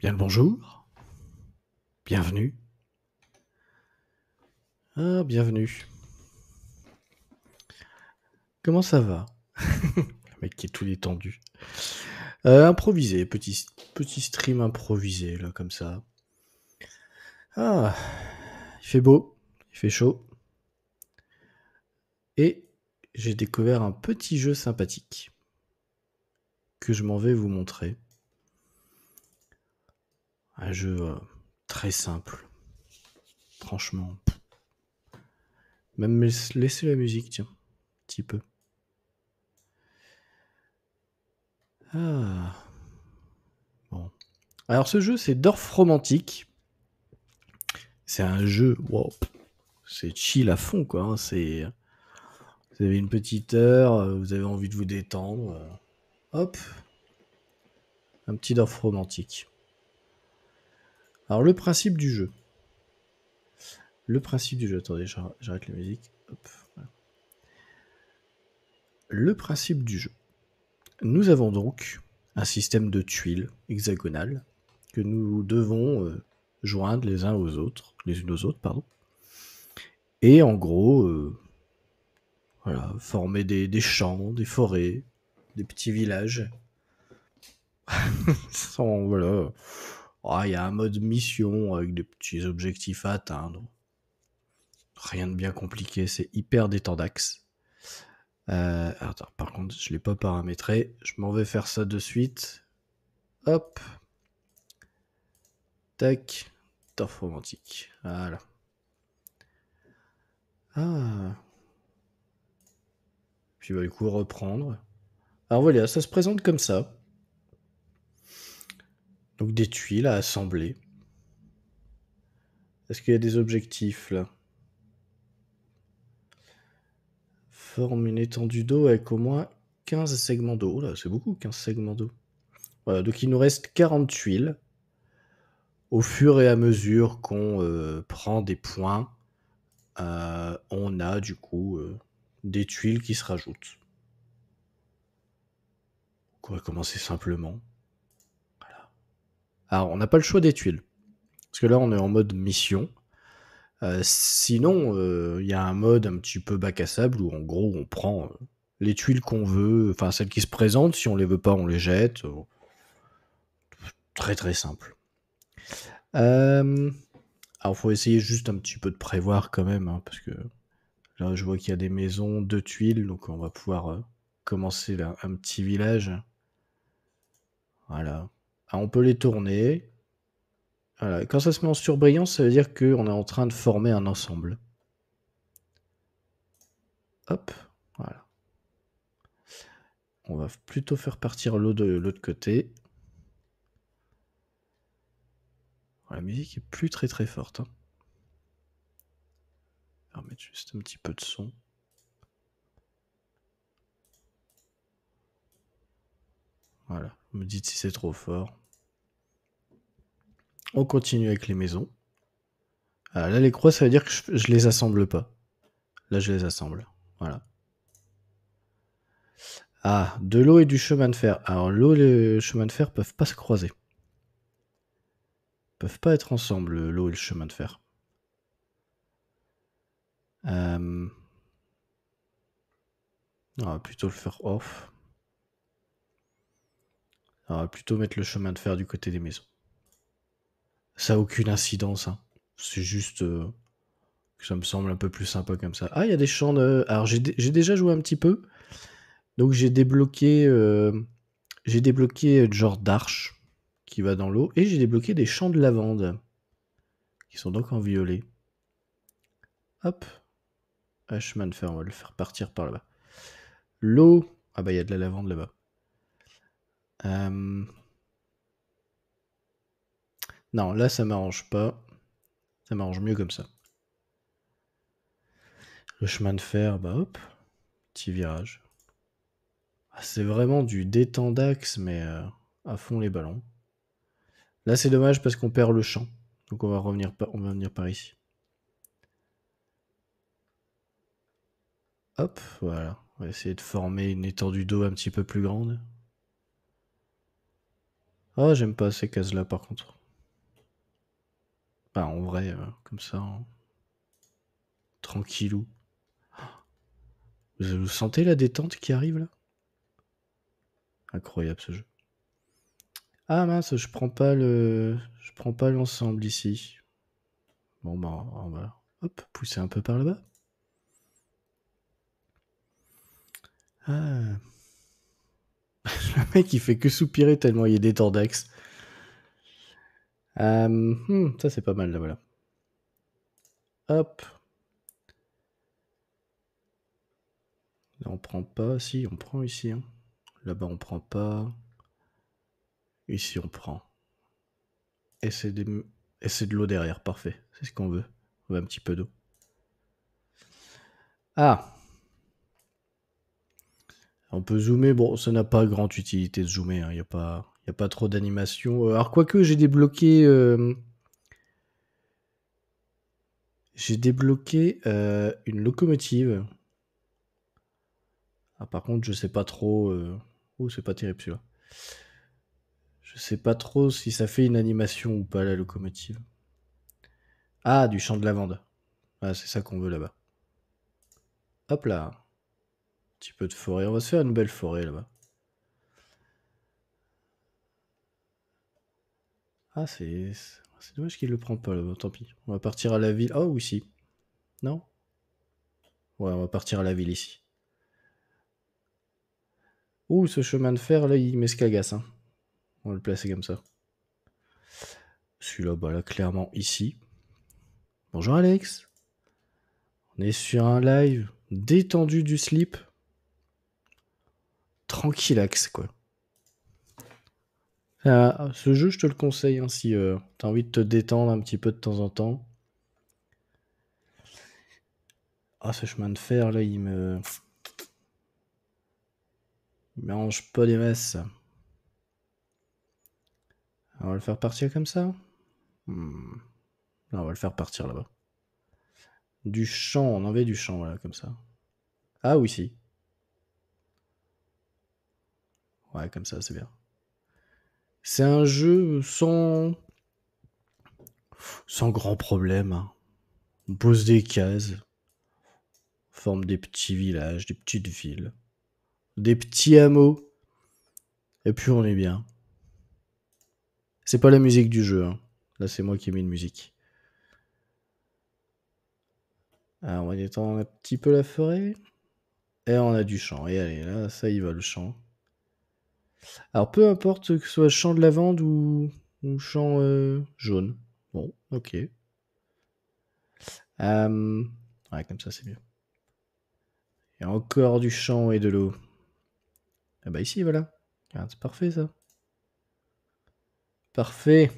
Bien le bonjour. Bienvenue. Ah, bienvenue. Comment ça va Le mec qui est tout détendu. Euh, improvisé, petit, petit stream improvisé, là, comme ça. Ah, il fait beau, il fait chaud. Et j'ai découvert un petit jeu sympathique que je m'en vais vous montrer. Un jeu euh, très simple. Franchement. Même laisser la musique, tiens. Un petit peu. Ah. Bon. Alors ce jeu, c'est Dorf Romantique. C'est un jeu. C'est chill à fond, quoi. Hein, c'est. Vous avez une petite heure, euh, vous avez envie de vous détendre. Euh, hop. Un petit Dorf Romantique. Alors le principe du jeu. Le principe du jeu. Attendez, j'arrête la musique. Le principe du jeu. Nous avons donc un système de tuiles hexagonales que nous devons euh, joindre les uns aux autres, les unes aux autres, pardon. Et en gros, euh, voilà, former des, champs, des forêts, des petits villages. voilà, Oh, il y a un mode mission avec des petits objectifs à atteindre. Rien de bien compliqué, c'est hyper détendax. Euh, attends, par contre, je ne l'ai pas paramétré. Je m'en vais faire ça de suite. Hop. Tac. Torf romantique. Voilà. Ah. Puis bah, du coup, reprendre. Alors voilà, ça se présente comme ça. Donc des tuiles à assembler. Est-ce qu'il y a des objectifs là Forme une étendue d'eau avec au moins 15 segments d'eau. Là, c'est beaucoup 15 segments d'eau. Voilà, donc il nous reste 40 tuiles. Au fur et à mesure qu'on euh, prend des points, euh, on a du coup euh, des tuiles qui se rajoutent. On va commencer simplement. Alors, on n'a pas le choix des tuiles. Parce que là, on est en mode mission. Euh, sinon, il euh, y a un mode un petit peu bac à sable où en gros on prend euh, les tuiles qu'on veut, enfin celles qui se présentent, si on les veut pas, on les jette. Très très simple. alors faut essayer juste un petit peu de prévoir quand même, hein, parce que là je vois qu'il y a des maisons, deux tuiles, donc on va pouvoir commencer un petit village. Voilà. Ah, on peut les tourner. Voilà. Quand ça se met en surbrillance, ça veut dire qu'on est en train de former un ensemble. Hop, voilà. On va plutôt faire partir l'eau de l'autre côté. La musique est plus très très forte. Hein. On va mettre juste un petit peu de son. Voilà, vous me dites si c'est trop fort. On continue avec les maisons. Euh, là, les croix, ça veut dire que je, ne les assemble pas. Là, je les assemble. Voilà. Ah, de l'eau et du chemin de fer. Alors, l'eau et le chemin de fer peuvent pas se croiser. Ils peuvent pas être ensemble, l'eau et le chemin de fer. Euh, on va plutôt le faire off. On va plutôt mettre le chemin de fer du côté des maisons ça a aucune incidence. Hein. C'est juste euh, que ça me semble un peu plus sympa comme ça. Ah, il y a des champs de. Alors, j'ai déjà joué un petit peu. Donc, j'ai débloqué. Euh, j'ai débloqué euh, genre d'arche qui va dans l'eau. Et j'ai débloqué des champs de lavande qui sont donc en violet. Hop. Un ah, de fer, on va le faire partir par là-bas. L'eau. Ah, bah, il y a de la lavande là-bas. Non, là, ça m'arrange pas. Ça m'arrange mieux comme ça. Le chemin de fer, bah hop, petit virage. Ah, c'est vraiment du détend d'axe, mais euh, à fond les ballons. Là, c'est dommage parce qu'on perd le champ. Donc on va revenir par, on va venir par ici. Hop, voilà. On va essayer de former une étendue d'eau un petit peu plus grande. Ah, j'aime pas ces cases-là par contre. Bah, en vrai, euh, comme ça, hein. tranquillou. Vous sentez la détente qui arrive là Incroyable ce jeu. Ah mince, je prends pas le, je prends pas l'ensemble ici. Bon bah on va, hop, pousser un peu par là-bas. Ah. le mec il fait que soupirer tellement il y a des euh, hmm, ça, c'est pas mal, là, voilà. Hop. Là, on prend pas. Si, on prend ici. Hein. Là-bas, on prend pas. Ici, on prend. Et c'est de l'eau derrière, parfait. C'est ce qu'on veut. On veut un petit peu d'eau. Ah On peut zoomer. Bon, ça n'a pas grande utilité de zoomer. Il hein. a pas... Il n'y a pas trop d'animation. Euh, alors, quoique, j'ai débloqué. Euh, j'ai débloqué euh, une locomotive. Ah, par contre, je sais pas trop. Où oh, c'est pas terrible celui-là. Je sais pas trop si ça fait une animation ou pas la locomotive. Ah, du champ de lavande. Ah, c'est ça qu'on veut là-bas. Hop là. Un petit peu de forêt. On va se faire une belle forêt là-bas. Ah, c'est dommage qu'il le prend pas là tant pis. On va partir à la ville. Oh, ici. Non Ouais, on va partir à la ville ici. Ouh, ce chemin de fer là, il m'escagasse. Hein. On va le placer comme ça. Celui-là, bah là, clairement ici. Bonjour Alex. On est sur un live détendu du slip. Tranquillax, quoi. Euh, ce jeu, je te le conseille hein, si euh, tu as envie de te détendre un petit peu de temps en temps. Ah, ce chemin de fer, là, il me. Il mélange pas les messes. On va le faire partir comme ça hmm. On va le faire partir là-bas. Du champ, on en avait du champ, voilà, comme ça. Ah oui, si. Ouais, comme ça, c'est bien. C'est un jeu sans. sans grand problème. Hein. On pose des cases, on forme des petits villages, des petites villes, des petits hameaux, et puis on est bien. C'est pas la musique du jeu. Hein. Là, c'est moi qui ai mis une musique. Alors, on va détendre un petit peu la forêt. Et on a du chant. Et allez, là, ça y va le champ. Alors peu importe que ce soit champ de lavande ou, champ euh, jaune. Bon, ok. Hum, ouais, comme ça c'est mieux. Il y a encore du champ et de l'eau. Ah bah ici, voilà. Ah, c'est parfait ça. Parfait.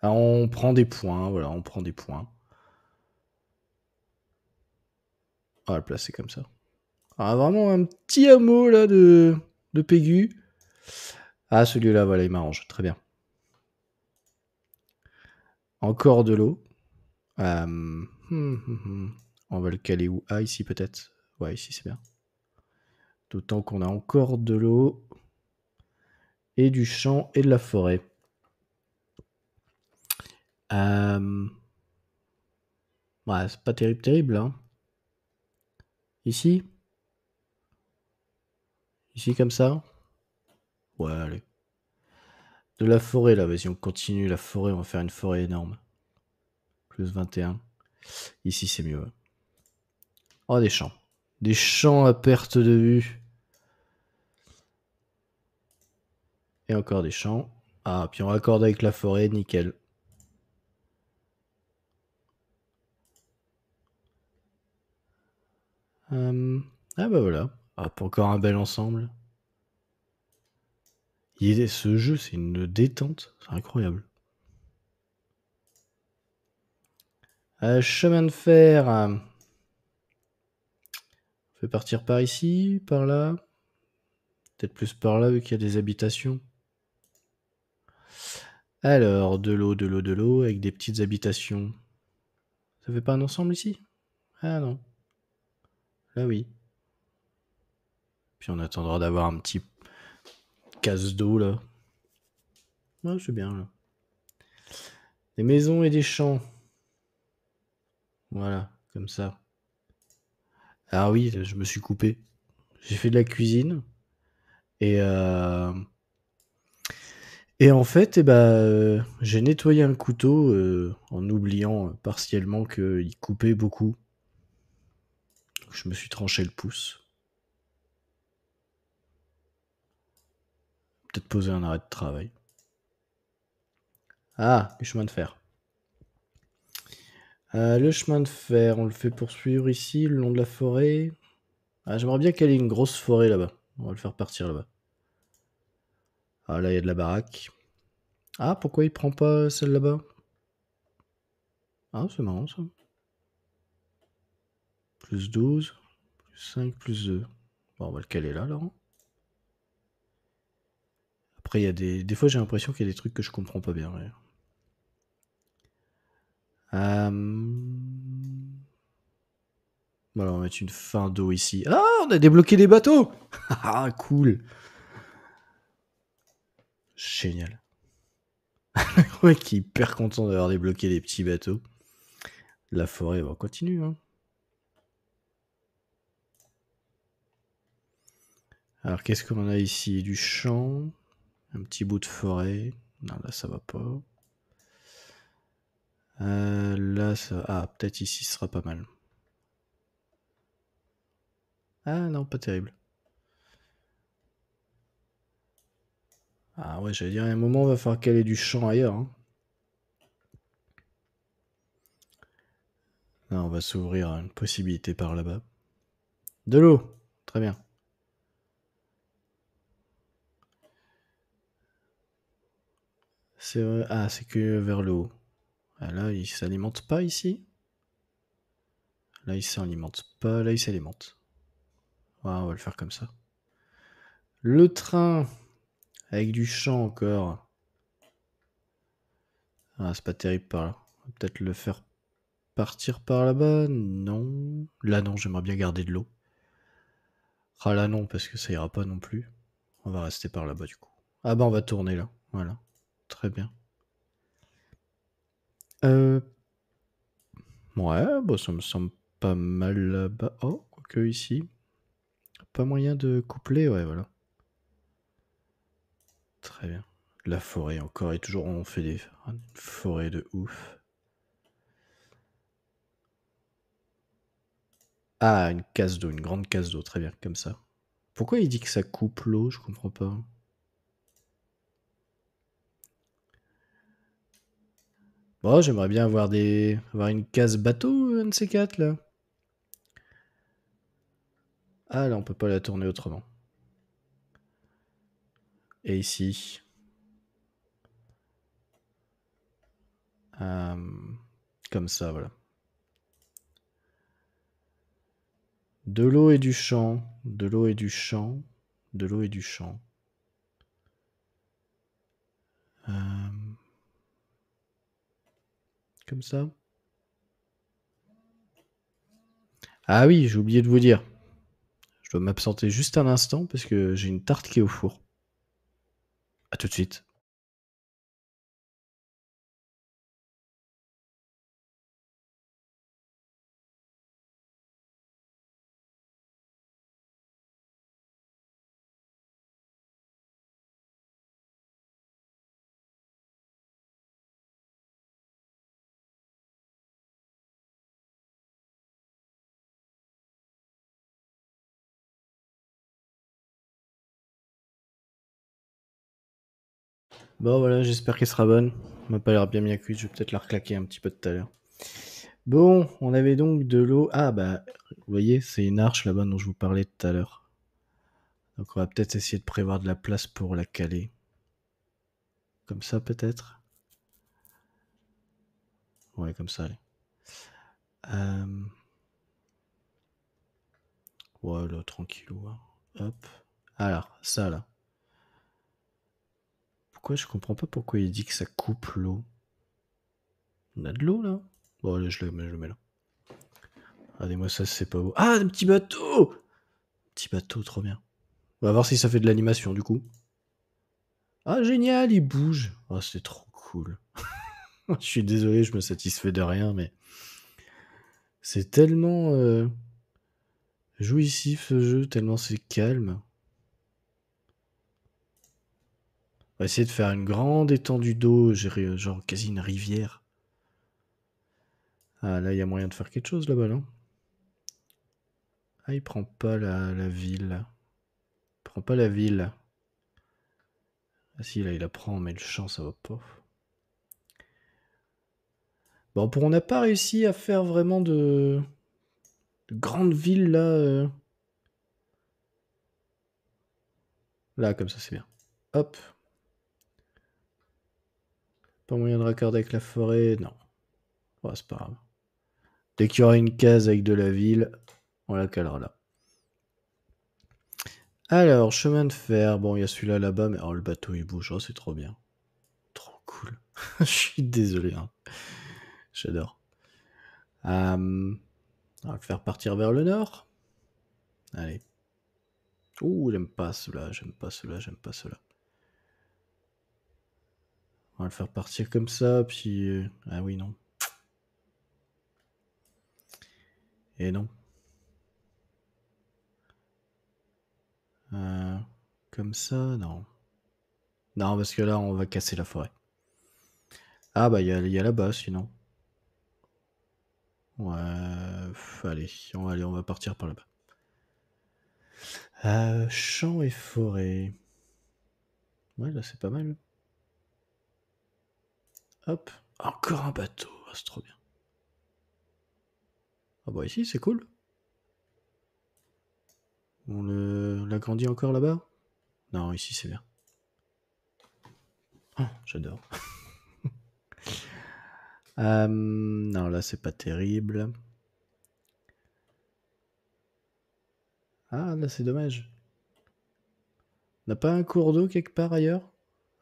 Alors ah, on prend des points, voilà, on prend des points. On va placer comme ça. Ah, vraiment un petit hameau là de, de ah, celui-là, voilà, il m'arrange. Très bien. Encore de l'eau. Euh, hmm, hmm, hmm. On va le caler où Ah, ici peut-être. Ouais, ici c'est bien. D'autant qu'on a encore de l'eau et du champ et de la forêt. Euh, ouais, c'est pas terrible, terrible. Hein. Ici Ici comme ça Ouais, allez. De la forêt, là, vas-y, on continue la forêt, on va faire une forêt énorme. Plus 21. Ici, c'est mieux. Oh, des champs. Des champs à perte de vue. Et encore des champs. Ah, puis on raccorde avec la forêt, nickel. Hum, ah bah voilà. Hop, ah, encore un bel ensemble ce jeu, c'est une détente, c'est incroyable. Euh, chemin de fer. On peut partir par ici, par là. Peut-être plus par là vu qu'il y a des habitations. Alors, de l'eau, de l'eau, de l'eau, avec des petites habitations. Ça fait pas un ensemble ici Ah non. Là oui. Puis on attendra d'avoir un petit, casse d'eau là. c'est bien là. Des maisons et des champs. Voilà, comme ça. Ah oui, je me suis coupé. J'ai fait de la cuisine. Et, euh, et en fait, eh ben, euh, j'ai nettoyé un couteau euh, en oubliant partiellement qu'il coupait beaucoup. Je me suis tranché le pouce. Peut-être poser un arrêt de travail. Ah, le chemin de fer. Euh, le chemin de fer, on le fait poursuivre ici, le long de la forêt. Ah, j'aimerais bien qu'elle ait une grosse forêt là-bas. On va le faire partir là-bas. Ah, là, il y a de la baraque. Ah, pourquoi il prend pas celle là-bas Ah, c'est marrant ça. Plus 12, plus 5, plus 2. Bon, on va le caler là, Laurent. Après, il y a des, des fois, j'ai l'impression qu'il y a des trucs que je comprends pas bien. Euh, voilà, on va mettre une fin d'eau ici. Ah, on a débloqué des bateaux Ah, cool Génial. Le mec est hyper content d'avoir débloqué les petits bateaux. La forêt, on continue. Hein. Alors, qu'est-ce qu'on a ici Du champ. Un petit bout de forêt. Non, là, ça va pas. Euh, là, ça... Ah, peut-être ici, ce sera pas mal. Ah non, pas terrible. Ah ouais, j'allais dire, à un moment, on va falloir caler du champ ailleurs. Hein. on va s'ouvrir à une possibilité par là-bas. De l'eau Très bien. Ah, c'est que vers le haut. Ah, là, il s'alimente pas ici. Là, il s'alimente pas. Là, il s'alimente. Ah, on va le faire comme ça. Le train avec du champ encore. Ah, c'est pas terrible par là. On va peut-être le faire partir par là-bas. Non. Là, non, j'aimerais bien garder de l'eau. Ah là, non, parce que ça ira pas non plus. On va rester par là-bas du coup. Ah bah, on va tourner là. Voilà. Très bien. Euh. ouais, bah, ça me semble pas mal là-bas. Oh, quoique ici, pas moyen de coupler, ouais, voilà. Très bien. La forêt encore et toujours on fait des une forêt de ouf. Ah, une casse d'eau, une grande casse d'eau, très bien, comme ça. Pourquoi il dit que ça coupe l'eau? Je comprends pas. Bon, bah, j'aimerais bien avoir des. avoir une case bateau, un de ces là. Ah là, on peut pas la tourner autrement. Et ici. Hum, comme ça, voilà. De l'eau et du champ, de l'eau et du champ, de l'eau et du champ. Hum comme ça. Ah oui, j'ai oublié de vous dire. Je dois m'absenter juste un instant parce que j'ai une tarte qui est au four. A tout de suite. Bon, voilà, j'espère qu'elle sera bonne. Elle m'a pas l'air bien bien cuite, je vais peut-être la reclaquer un petit peu tout à l'heure. Bon, on avait donc de l'eau. Ah, bah, vous voyez, c'est une arche là-bas dont je vous parlais tout à l'heure. Donc, on va peut-être essayer de prévoir de la place pour la caler. Comme ça, peut-être. Ouais, comme ça, allez. Euh, voilà, tranquillou. Hein. Hop. Alors, ça là. Pourquoi je comprends pas pourquoi il dit que ça coupe l'eau On a de l'eau là Bon, je le, je le mets là. Regardez-moi ça, c'est pas beau. Ah, un petit bateau Petit bateau, trop bien. On va voir si ça fait de l'animation du coup. Ah, génial, il bouge. Ah, c'est trop cool. je suis désolé, je me satisfais de rien, mais c'est tellement Joue euh, jouissif ce jeu, tellement c'est calme. On va essayer de faire une grande étendue d'eau, euh, genre quasi une rivière. Ah, là, il y a moyen de faire quelque chose là-bas, non Ah, il prend pas la, ville. Il prend pas la ville. Ah, si, là, il la prend, mais le champ, ça va pas. Bon, pour, on n'a pas réussi à faire vraiment de, de grandes villes là. Euh. Là, comme ça, c'est bien. Hop. Pas moyen de raccorder avec la forêt, non. c'est pas grave. Dès qu'il y aura une case avec de la ville, on la calera là. Alors, chemin de fer. Bon, il y a celui-là là-bas, mais oh, le bateau il bouge, oh, c'est trop bien. Trop cool. Je suis désolé. Hein. J'adore. Hum, on va le faire partir vers le nord. Allez. Ouh, j'aime pas cela, j'aime pas cela, j'aime pas cela. On va le faire partir comme ça, puis... Euh, ah oui, non. Et non. Euh, comme ça, non. Non, parce que là, on va casser la forêt. Ah bah, il y, a, là-bas, sinon. Ouais, allez, on va, on va partir par là-bas. Euh, champ et forêt. Ouais, là, c'est pas mal. Hop, encore un bateau, ah, c'est trop bien. Ah bah ici, c'est cool. On l'agrandit encore là-bas Non, ici c'est bien. Oh, j'adore. Euh, non, là c'est pas terrible. Ah, là c'est dommage. N'a pas un cours d'eau quelque part ailleurs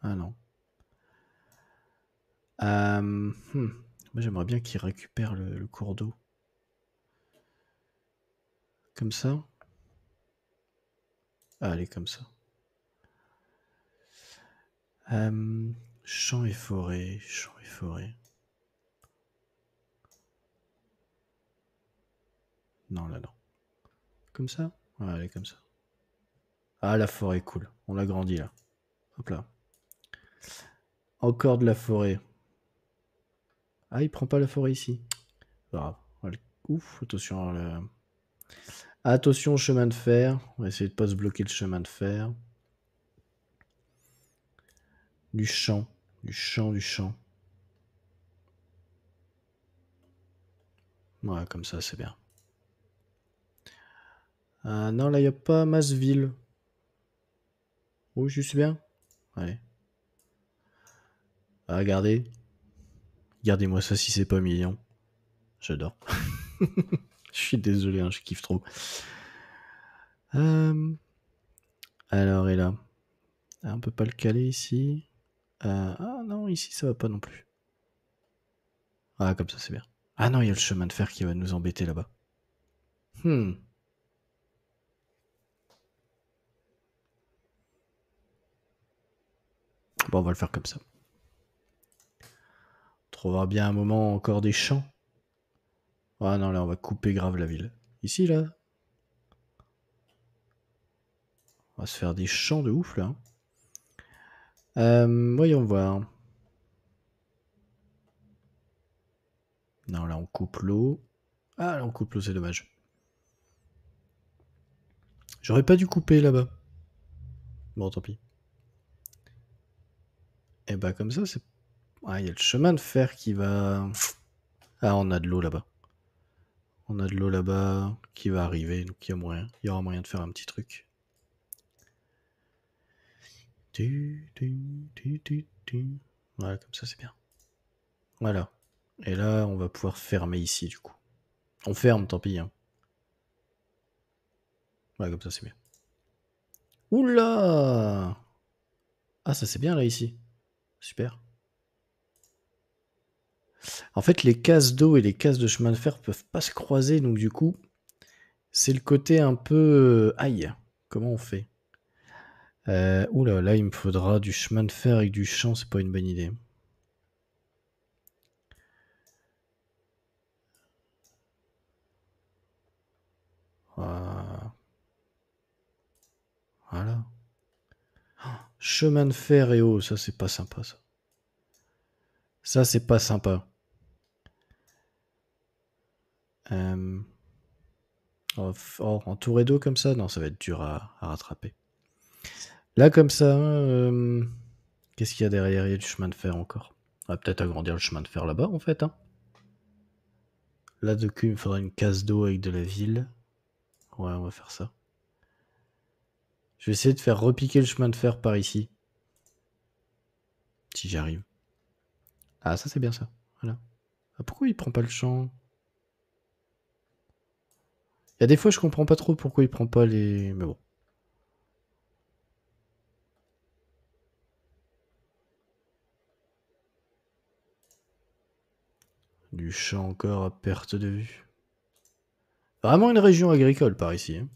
Ah non. Euh, hmm. Moi, j'aimerais bien qu'il récupère le, cours d'eau. Comme ça. allez, ah, comme ça. Euh, champ et forêt. champ et forêt. Non, là, non. Comme ça Allez, comme ça. Ah, la forêt, cool. On l'a grandi, là. Hop là. Encore de la forêt. Ah, il prend pas la forêt ici. Ah, ouf, attention Attention au chemin de fer. On va essayer de pas se bloquer le chemin de fer. Du champ, du champ, du champ. Ouais, comme ça, c'est bien. Ah, non, là, il n'y a pas ville Oh, je suis bien. Allez. Ah, regardez, regardez moi ça si c'est pas mignon. J'adore. je suis désolé, hein, je kiffe trop. Euh, alors, et là ah, On peut pas le caler ici. Euh, ah non, ici ça va pas non plus. Ah, comme ça c'est bien. Ah non, il y a le chemin de fer qui va nous embêter là-bas. Hmm. Bon, on va le faire comme ça avoir bien un moment encore des champs. Ah non, là, on va couper grave la ville. Ici, là. On va se faire des champs de ouf, là. Euh, voyons voir. Non, là, on coupe l'eau. Ah, là, on coupe l'eau, c'est dommage. J'aurais pas dû couper là-bas. Bon, tant pis. Et eh bah, ben, comme ça, c'est ah, il y a le chemin de fer qui va. Ah, on a de l'eau là-bas. On a de l'eau là-bas qui va arriver, donc il y a moyen. Il y aura moyen de faire un petit truc. Voilà, comme ça c'est bien. Voilà. Et là, on va pouvoir fermer ici du coup. On ferme, tant pis. Voilà, hein. comme ça c'est bien. Oula Ah, ça c'est bien là ici. Super. En fait, les cases d'eau et les cases de chemin de fer peuvent pas se croiser, donc du coup, c'est le côté un peu euh, aïe. Comment on fait euh, Oula, là, il me faudra du chemin de fer et du champ, c'est pas une bonne idée. Voilà. voilà. Oh, chemin de fer et eau, ça c'est pas sympa ça. Ça, c'est pas sympa. Euh, entouré d'eau comme ça, non, ça va être dur à, rattraper. Là, comme ça, euh, qu'est-ce qu'il y a derrière Il y a du chemin de fer encore. On va peut-être agrandir le chemin de fer là-bas, en fait. Hein. là, de cul, il me faudra une case d'eau avec de la ville. Ouais, on va faire ça. Je vais essayer de faire repiquer le chemin de fer par ici. Si j'arrive. Ah, ça c'est bien ça. Voilà. Ah, pourquoi il prend pas le champ Il y a des fois, je comprends pas trop pourquoi il prend pas les. Mais bon. Du champ encore à perte de vue. Vraiment une région agricole par ici. Hein.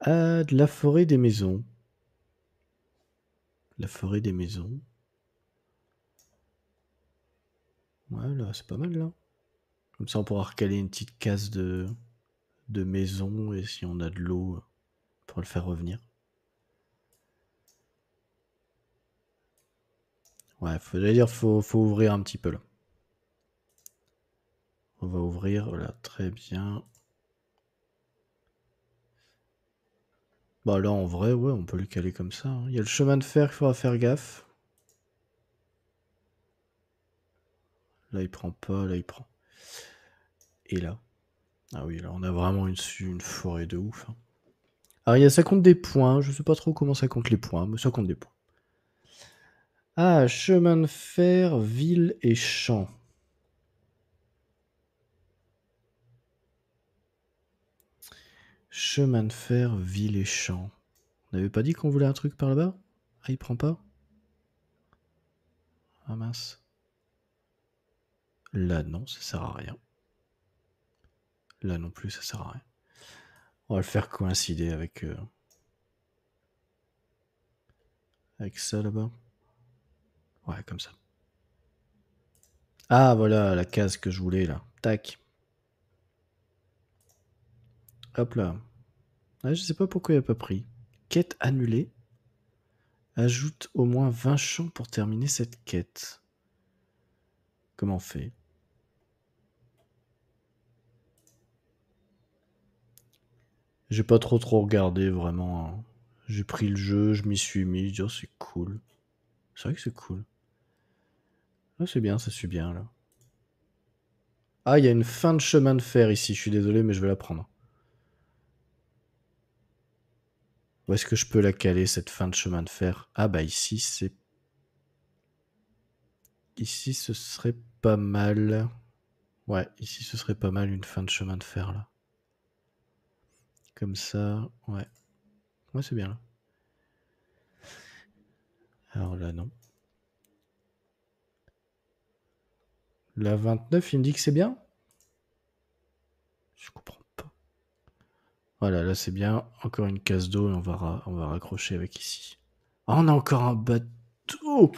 Ah, de la forêt des maisons. La forêt des maisons. Ouais, là, c'est pas mal, là. Comme ça, on pourra recaler une petite case de, de maison et si on a de l'eau, euh, pour le faire revenir. Ouais, faut, dire, faut, faut ouvrir un petit peu, là. On va ouvrir, voilà, très bien. Bah là, en vrai, ouais, on peut le caler comme ça. Hein. Il y a le chemin de fer il faudra faire gaffe. Là, il prend pas, là, il prend. Et là. Ah oui, là, on a vraiment une, une forêt de ouf. Hein. Alors, il a, ça compte des points. Je sais pas trop comment ça compte les points, mais ça compte des points. Ah, chemin de fer, ville et champ. Chemin de fer, ville et champ. On n'avait pas dit qu'on voulait un truc par là-bas Ah, il prend pas Ah mince. Là, non, ça sert à rien. Là non plus, ça sert à rien. On va le faire coïncider avec, euh, avec ça là-bas. Ouais, comme ça. Ah, voilà la case que je voulais là. Tac. Hop là. Ah, je sais pas pourquoi il a pas pris. Quête annulée. Ajoute au moins 20 champs pour terminer cette quête. Comment on fait J'ai pas trop trop regardé vraiment. Hein. J'ai pris le jeu, je m'y suis mis, je dis, oh, c'est cool. C'est vrai que c'est cool. Ah, c'est bien, ça suit bien là. Ah, il y a une fin de chemin de fer ici, je suis désolé, mais je vais la prendre. Où est-ce que je peux la caler, cette fin de chemin de fer Ah bah ici, c'est... Ici, ce serait pas mal. Ouais, ici, ce serait pas mal une fin de chemin de fer, là. Comme ça, ouais. Ouais, c'est bien là. Alors là, non. La 29, il me dit que c'est bien Je comprends pas. Voilà, là c'est bien. Encore une case d'eau et on va, on va raccrocher avec ici. Oh, on a encore un bateau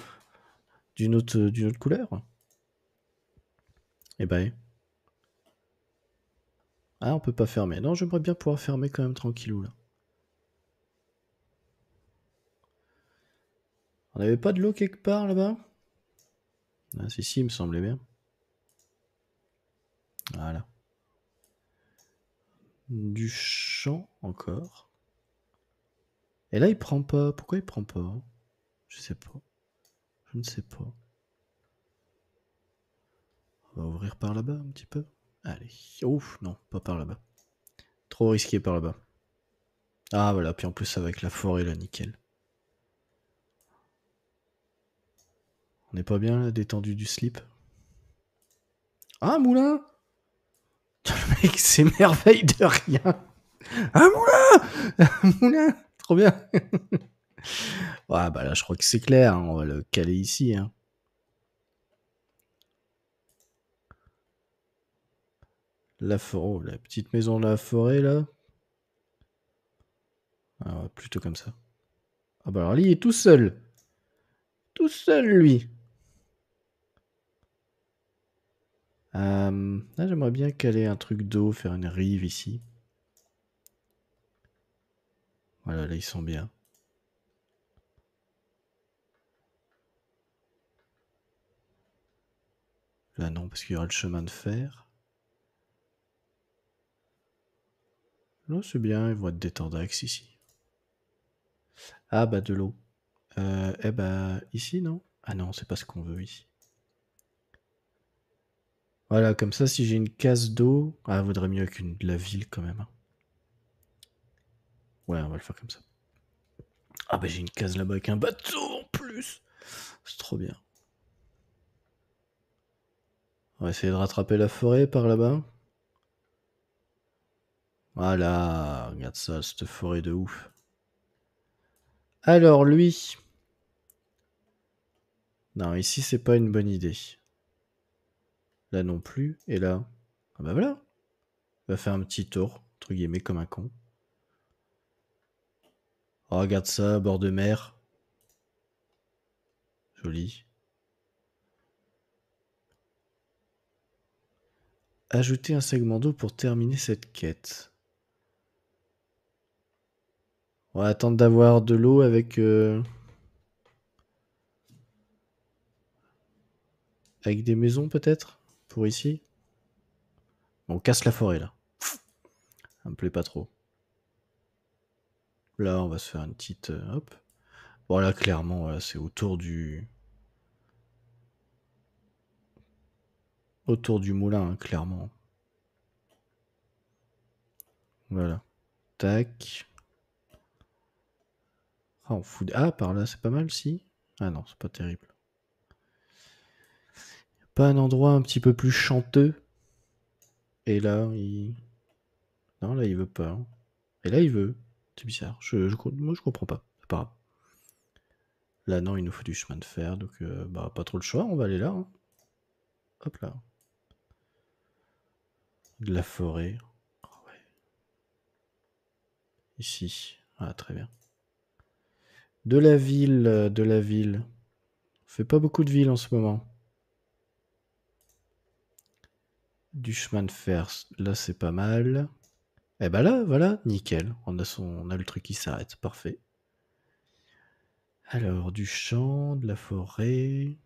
D'une autre, d'une autre couleur Eh ben. Ah, on peut pas fermer. Non, j'aimerais bien pouvoir fermer quand même tranquillou là. On n'avait pas de l'eau quelque part là-bas Ah, si, si, il me semblait bien. Voilà. Du champ encore. Et là, il prend pas. Pourquoi il prend pas Je sais pas. Je ne sais pas. On va ouvrir par là-bas un petit peu. Allez. Ouf, non, pas par là-bas. Trop risqué par là-bas. Ah voilà, puis en plus avec la forêt là, nickel. On n'est pas bien là, détendu du slip. Ah moulin Le mec s'émerveille de rien. Ah moulin Moulin Trop bien Ouais bah là je crois que c'est clair, hein, on va le caler ici. Hein. La, forêt, la petite maison de la forêt, là. Ah plutôt comme ça. Ah bah alors, il est tout seul. Tout seul, lui. Euh, là, j'aimerais bien caler un truc d'eau, faire une rive ici. Voilà, là, ils sont bien. Là, non, parce qu'il y aura le chemin de fer. Non, c'est bien, ils vont être détendax ici. Ah bah de l'eau. Euh, eh bah ici non Ah non, c'est pas ce qu'on veut ici. Voilà, comme ça si j'ai une case d'eau... Ah, vaudrait mieux qu'une de la ville quand même. Hein. Ouais, on va le faire comme ça. Ah bah j'ai une case là-bas avec un bateau en plus C'est trop bien. On va essayer de rattraper la forêt par là-bas. Voilà, regarde ça, cette forêt de ouf. Alors lui. Non, ici c'est pas une bonne idée. Là non plus, et là. Ah bah voilà. Il va faire un petit tour, entre guillemets, comme un con. Oh, regarde ça, bord de mer. Joli. Ajouter un segment d'eau pour terminer cette quête. On va attendre d'avoir de l'eau avec. Euh, avec des maisons peut-être Pour ici On casse la forêt là. Ça me plaît pas trop. Là, on va se faire une petite. Euh, hop. Bon, clairement, c'est autour du. Autour du moulin, hein, clairement. Voilà. Tac. Ah, on ah, par là, c'est pas mal, si Ah non, c'est pas terrible. Pas un endroit un petit peu plus chanteux Et là, il... Non, là, il veut pas. Hein. Et là, il veut. C'est bizarre. Je, moi, je comprends pas. C'est pas grave. Là, non, il nous faut du chemin de fer, donc euh, bah, pas trop le choix, on va aller là. Hein. Hop là. De la forêt. Ah Ici. Ah, très bien. De la ville, euh, de la ville. On fait pas beaucoup de villes en ce moment. Du chemin de fer, là c'est pas mal. Eh ben là, voilà, nickel. On a, son, le truc qui s'arrête, parfait. Alors, du champ, de la forêt.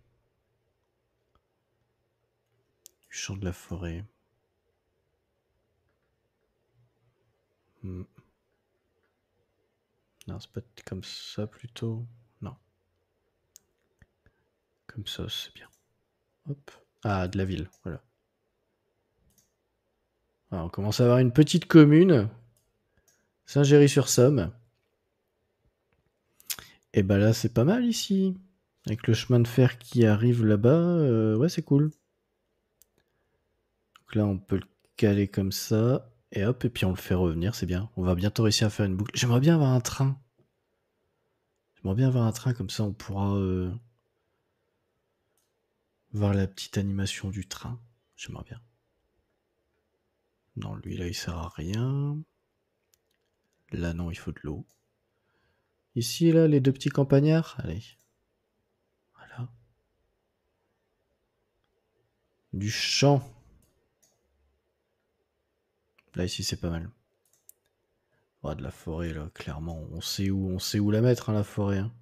Du champ de la forêt. Hmm c'est pas comme ça plutôt. Non. Comme ça, c'est bien. Hop. Ah, de la ville, voilà. Ah, on commence à avoir une petite commune. Saint-Géry-sur-Somme. Et bah ben là, c'est pas mal ici. Avec le chemin de fer qui arrive là-bas, euh, ouais, c'est cool. Donc là, on peut le caler comme ça. Et hop, et puis on le fait revenir, c'est bien. On va bientôt réussir à faire une boucle. J'aimerais bien avoir un train. J'aimerais bien avoir un train, comme ça on pourra euh, voir la petite animation du train. J'aimerais bien. Non, lui là, il sert à rien. Là, non, il faut de l'eau. Ici, là, les deux petits campagnards. Allez. Voilà. Du champ. Là ici c'est pas mal. de la forêt là, clairement, on sait où, on sait où la mettre hein, la forêt. Hein.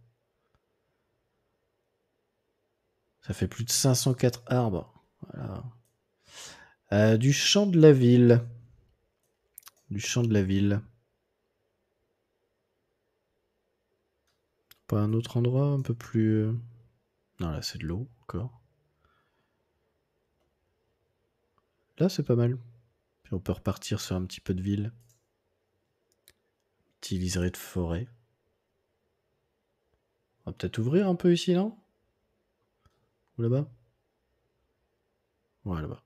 Ça fait plus de 504 arbres. Voilà. Euh, du champ de la ville. Du champ de la ville. Pas un autre endroit un peu plus... Euh, non, là c'est de l'eau encore. Là c'est pas mal on peut repartir sur un petit peu de ville. Petit liseré de forêt. On va peut-être ouvrir un peu ici, non Ou là-bas Ouais, là-bas.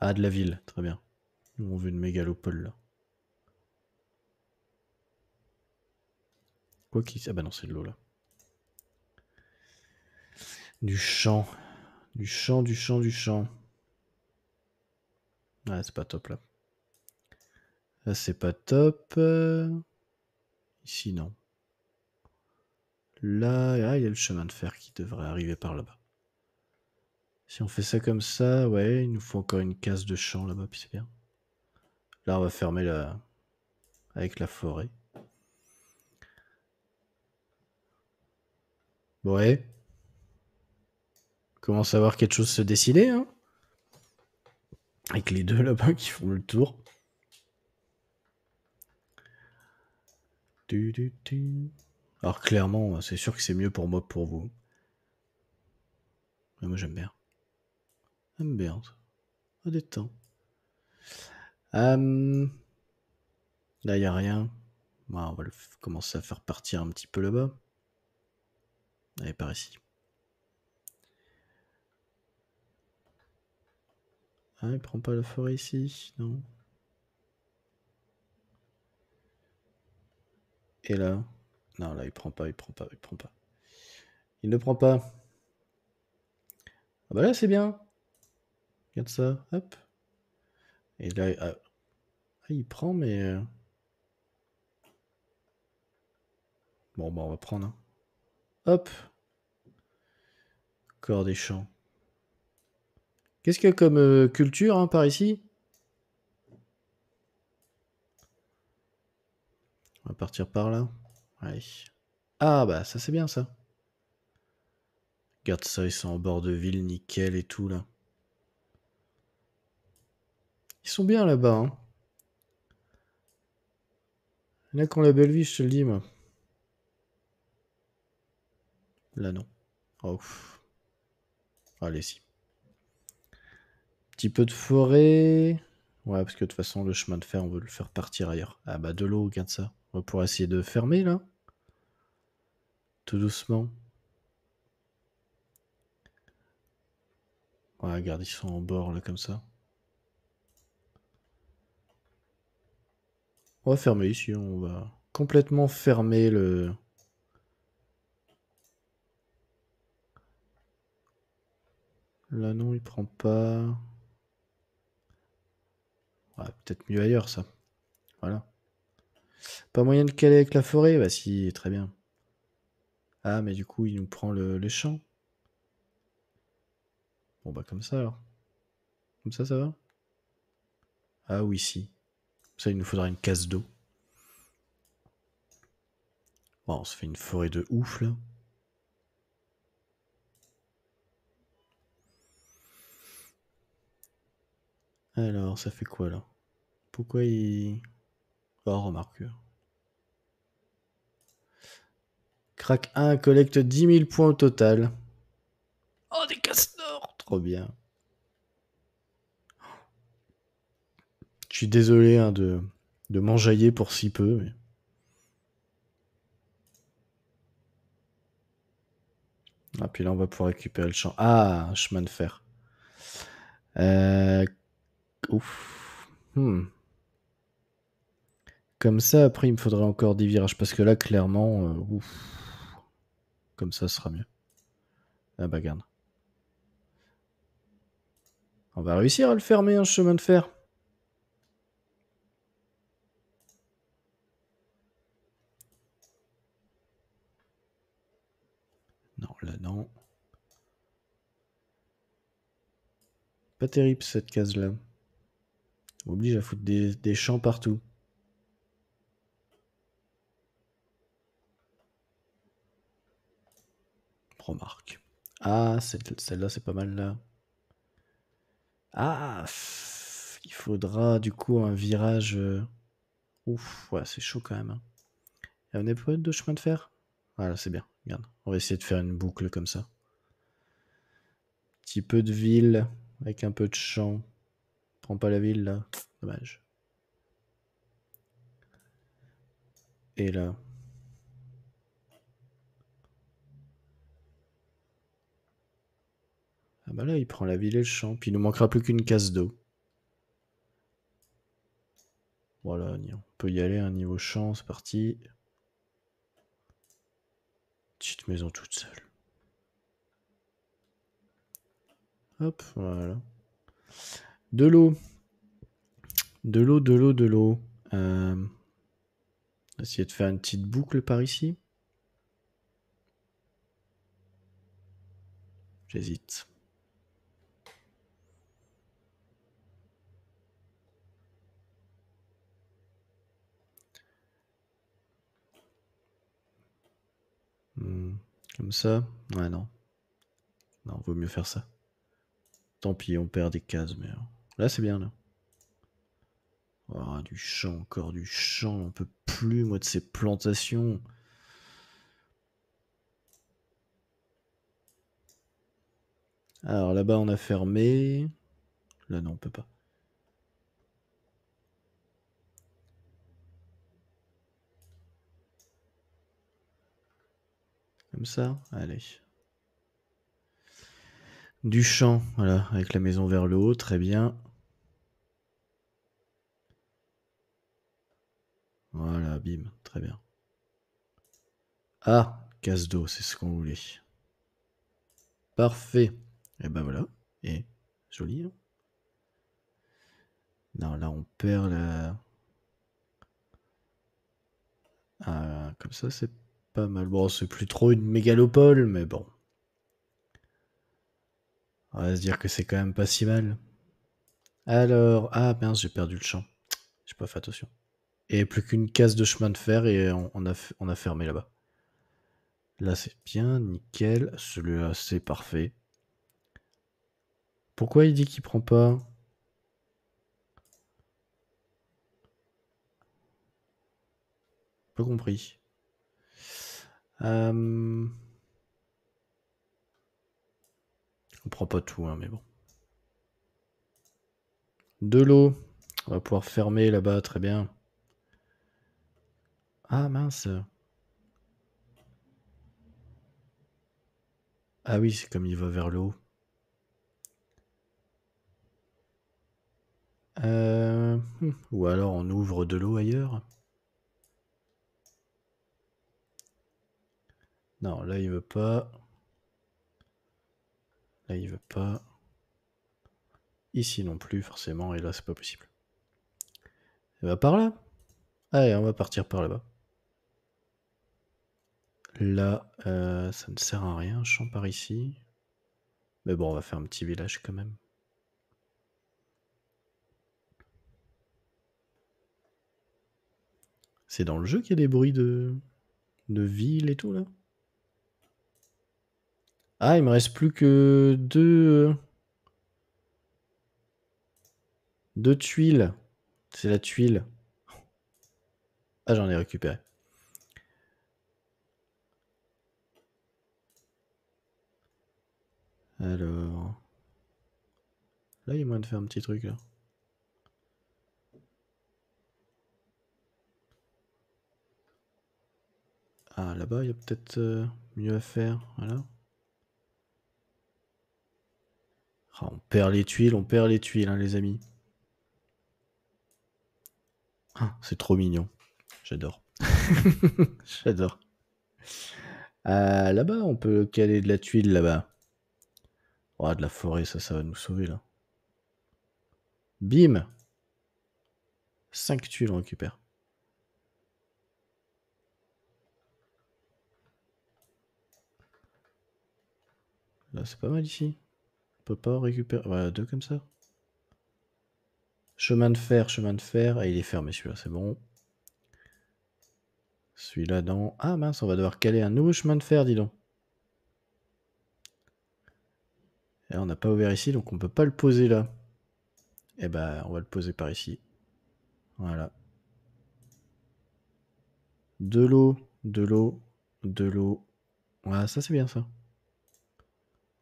Ah, de la ville, très bien. Nous, on veut une mégalopole, là. Quoi qu'il... Ah bah non, c'est de l'eau, là. Du champ. Du champ, du champ, du champ. Ah, c'est pas top là. Là, c'est pas top. Euh, ici, non. Là, ah, il y a le chemin de fer qui devrait arriver par là-bas. Si on fait ça comme ça, ouais, il nous faut encore une case de champ là-bas, puis c'est bien. Là, on va fermer la... avec la forêt. Ouais. Comment savoir quelque chose se dessiner, hein avec les deux là-bas qui font le tour. Alors clairement, c'est sûr que c'est mieux pour moi que pour vous. Mais moi j'aime bien. J'aime bien. Ça temps. Euh, là, il n'y a rien. Bah, on va commencer à faire partir un petit peu là-bas. Allez, par ici. Ah, il prend pas la forêt ici, non. Et là Non, là, il prend pas, il prend pas, il prend pas. Il ne prend pas. Ah bah là, c'est bien. Regarde ça, hop. Et là, ah, ah, il prend, mais... Euh. Bon, bah on va prendre. Hein. Hop. Corps des champs. Qu'est-ce qu'il y a comme euh, culture hein, par ici On va partir par là. Ah bah ça c'est bien ça. Regarde ça, ils sont en bord de ville, nickel et tout là. Ils sont bien là-bas. Hein. Là qu'on la belle vie, je te le dis moi. Là non. Oh. Allez si. Petit peu de forêt. Ouais, parce que de toute façon, le chemin de fer, on veut le faire partir ailleurs. Ah bah de l'eau, de ça. On va pouvoir essayer de fermer là. Tout doucement. Ouais, regarde, ils sont en bord là comme ça. On va fermer ici, on va complètement fermer le... Là non, il prend pas peut-être mieux ailleurs, ça. Voilà. Pas moyen de caler avec la forêt Bah si, très bien. Ah, mais du coup, il nous prend le, le champ. Bon, bah comme ça, alors. Comme ça, ça va Ah oui, si. Ça, il nous faudra une casse d'eau. Bon, on se fait une forêt de ouf, là. Alors, ça fait quoi là Pourquoi il. Oh, remarque. Crac 1 collecte 10 000 points au total. Oh, des casse Trop bien. Je suis désolé hein, de, de m'enjailler pour si peu. Ah, puis là, on va pouvoir récupérer le champ. Ah, chemin de fer. Euh, Ouf. Hmm. Comme ça, après, il me faudrait encore des virages. Parce que là, clairement, euh, Comme ça, ce sera mieux. Ah bah, garde. On va réussir à le fermer, un chemin de fer. Non, là, non. Pas terrible cette case-là. On m'oblige à foutre des, champs partout. Remarque. Ah, celle-là, c'est pas mal là. Ah, il faudra du coup un virage. Euh, ouf, ouais, c'est chaud quand même. Il y pas de chemin de fer Voilà, c'est bien. Regarde, on va essayer de faire une boucle comme ça. Petit peu de ville avec un peu de champs prends pas la ville là. Dommage. Et là. Ah bah là, il prend la ville et le champ. Puis il nous manquera plus qu'une case d'eau. Voilà, on peut y aller, un hein, niveau champ, c'est parti. Petite maison toute seule. Hop, voilà. De l'eau. De l'eau, de l'eau, de l'eau. Essayez euh, Essayer de faire une petite boucle par ici. J'hésite. Hmm, comme ça Ouais, non. Non, vaut mieux faire ça. Tant pis, on perd des cases, mais... Hein. Là, c'est bien, là. Oh, du champ, encore du champ. On peut plus, moi, de ces plantations. Alors là-bas, on a fermé. Là, non, on peut pas. Comme ça, allez. Du champ, voilà, avec la maison vers le haut, très bien. Voilà, bim, très bien. Ah, casse d'eau, c'est ce qu'on voulait. Parfait. Et eh ben voilà. Et joli. Hein. non, là on perd la. Ah, comme ça, c'est pas mal. Bon, c'est plus trop une mégalopole, mais bon. On va se dire que c'est quand même pas si mal. Alors, ah mince, j'ai perdu le champ. J'ai pas fait attention. Et plus qu'une case de chemin de fer et on, a, on a, fermé là-bas. Là, c'est bien, nickel. Celui-là c'est parfait. Pourquoi il dit qu'il prend pas Pas compris. Euh, on prend pas tout, hein, mais bon. De l'eau. On va pouvoir fermer là-bas, très bien. Ah mince. Ah oui, c'est comme il va vers l'eau. Euh, ou alors on ouvre de l'eau ailleurs. Non, là il veut pas. Là il veut pas. Ici non plus forcément, et là c'est pas possible. Il va bah, par là. Allez, on va partir par là-bas. Là, euh, ça ne sert à rien, champ par ici. Mais bon, on va faire un petit village quand même. C'est dans le jeu qu'il y a des bruits de... de ville et tout, là Ah, il me reste plus que deux... Deux tuiles. C'est la tuile. Ah, j'en ai récupéré. Alors. Là, il y a moyen de faire un petit truc là. Ah, là-bas, il y a peut-être euh, mieux à faire. Voilà. Ah, on perd les tuiles, on perd les tuiles, hein, les amis. Ah, c'est trop mignon. J'adore. J'adore. Euh, là-bas, on peut caler de la tuile là-bas. Oh, de la forêt, ça, ça va nous sauver là. Bim 5 tuiles on récupère. Là, c'est pas mal ici. On peut pas récupérer. Voilà, bah, deux comme ça. Chemin de fer, chemin de fer. Ah, il est fermé celui-là, c'est bon. Celui-là dans. Ah mince, on va devoir caler un nouveau chemin de fer, dis donc. Et eh, on n'a pas ouvert ici, donc on ne peut pas le poser là. Et eh ben, on va le poser par ici. Voilà. De l'eau, de l'eau, de l'eau. Voilà, ah, ça c'est bien ça.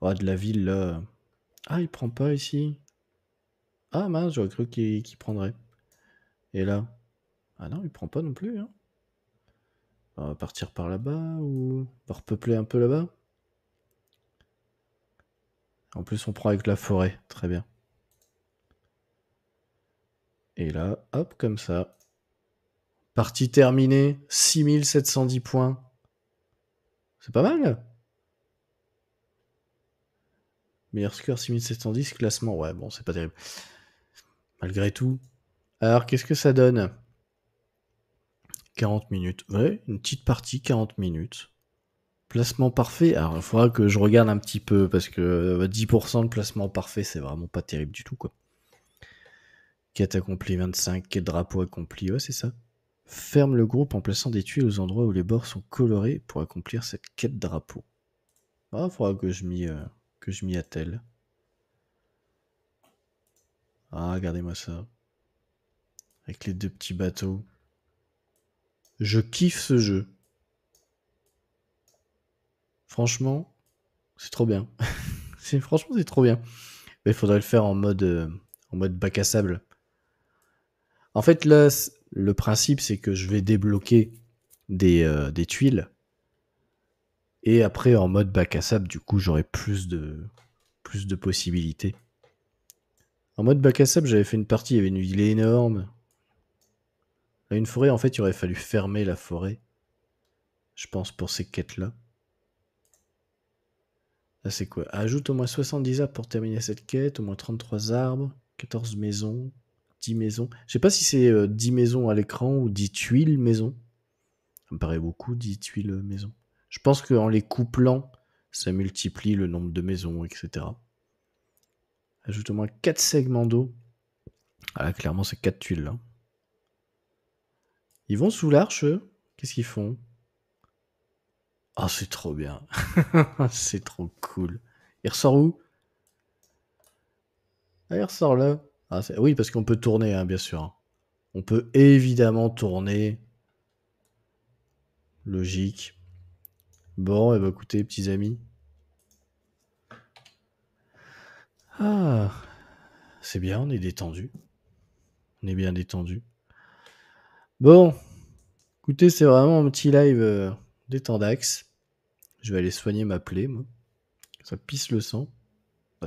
Oh, de la ville là. Ah, il prend pas ici. Ah mince, j'aurais cru qu'il prendrait. Et là Ah non, il prend pas non plus. Hein. On va partir par là-bas ou par peupler un peu là-bas en plus, on prend avec la forêt. Très bien. Et là, hop, comme ça. Partie terminée. 6710 points. C'est pas mal. Meilleur score 6710, classement. Ouais, bon, c'est pas terrible. Malgré tout. Alors, qu'est-ce que ça donne 40 minutes. Ouais, une petite partie, 40 minutes. Placement parfait. Alors, il faudra que je regarde un petit peu parce que 10% euh, de placement parfait, c'est vraiment pas terrible du tout, quoi. Quête accomplie 25, quête drapeau accompli, ouais, c'est ça. Ferme le groupe en plaçant des tuiles aux endroits où les bords sont colorés pour accomplir cette quête drapeau. Ah, faudra que je m'y euh, que je m'y attelle. Ah, regardez-moi ça. Avec les deux petits bateaux. Je kiffe ce jeu. Franchement, c'est trop bien. c'est franchement c'est trop bien. Mais il faudrait le faire en mode euh, en mode bac à sable. En fait là, le principe c'est que je vais débloquer euh, des, tuiles et après en mode bac à sable du coup j'aurai plus de plus de possibilités. En mode bac à sable, j'avais fait une partie, il y avait une ville énorme. une forêt, en fait, il aurait fallu fermer la forêt. Je pense pour ces quêtes-là c'est quoi Ajoute au moins 70 arbres pour terminer cette quête, au moins 33 arbres, 14 maisons, 10 maisons. Je sais pas si c'est 10 euh, maisons à l'écran ou 10 tuiles maisons. Ça me paraît beaucoup, 10 tuiles maisons. Je pense qu'en les couplant, ça multiplie le nombre de maisons, etc. Ajoute au moins 4 segments d'eau. Ah clairement, c'est 4 tuiles. Là. Hein. Ils vont sous l'arche, Qu'est-ce qu'ils font ah, c'est trop bien. c'est trop cool. Il ressort où ah, Il ressort là. Ah, oui, parce qu'on peut tourner, hein, bien sûr. On peut évidemment tourner. Logique. Bon, et eh bah ben, écoutez, petits amis. Ah, c'est bien, on est détendu. On est bien détendu. Bon, écoutez, c'est vraiment un petit live. Euh, détend Je vais aller soigner ma plaie, moi. Ça pisse le sang.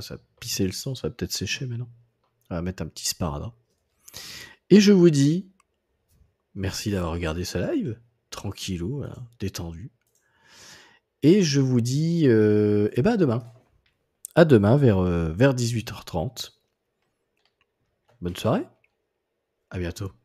ça pissait le sang, ça va peut-être sécher maintenant. On va mettre un petit sparadrap. Et je vous dis merci d'avoir regardé ce live, tranquillou, détendu. Et je vous dis euh, eh ben à demain. À demain vers, euh, vers 18h30. Bonne soirée. À bientôt.